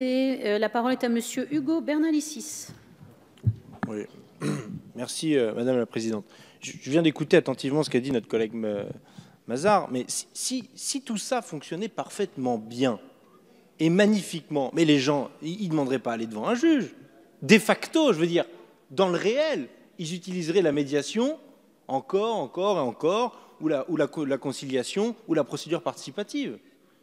Euh, la parole est à Monsieur Hugo Bernalicis. Oui. Merci, euh, Madame la Présidente. Je, viens d'écouter attentivement ce qu'a dit notre collègue euh, Mazar, mais si, tout ça fonctionnait parfaitement bien et magnifiquement, mais les gens, ils ne demanderaient pas aller devant un juge. De facto, je veux dire, dans le réel, ils utiliseraient la médiation encore, encore et encore, ou la conciliation, ou la procédure participative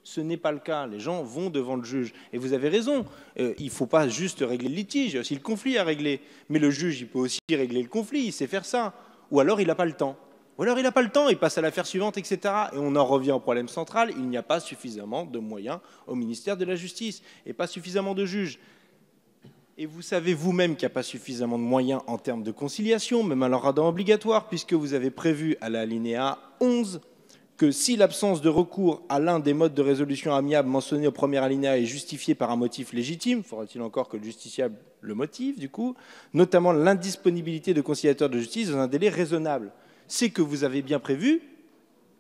ce n'est pas le cas. Les gens vont devant le juge. Et vous avez raison, euh, il ne faut pas juste régler le litige, il y a aussi le conflit à régler. Mais le juge, il peut aussi régler le conflit, il sait faire ça. Ou alors il n'a pas le temps. Ou alors il n'a pas le temps, il passe à l'affaire suivante, etc. Et on en revient au problème central, il n'y a pas suffisamment de moyens au ministère de la Justice et pas suffisamment de juges. Et vous savez vous-même qu'il n'y a pas suffisamment de moyens en termes de conciliation, même à leur obligatoire, puisque vous avez prévu à l'alinéa 11 que si l'absence de recours à l'un des modes de résolution amiable mentionnés au premier alinéa est justifiée par un motif légitime, faudra-t-il encore que le justiciable le motive, du coup, notamment l'indisponibilité de conciliateurs de justice dans un délai raisonnable, c'est que vous avez bien prévu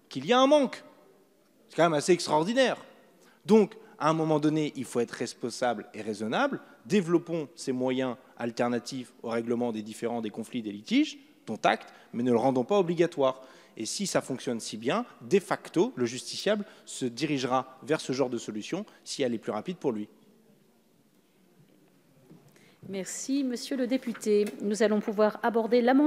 qu'il y a un manque. C'est quand même assez extraordinaire. Donc, à un moment donné, il faut être responsable et raisonnable. Développons ces moyens alternatifs au règlement des différents des conflits, des litiges, dont acte, mais ne le rendons pas obligatoire. Et si ça fonctionne si bien, de facto, le justiciable se dirigera vers ce genre de solution si elle est plus rapide pour lui. Merci, monsieur le député. Nous allons pouvoir aborder l'amendement.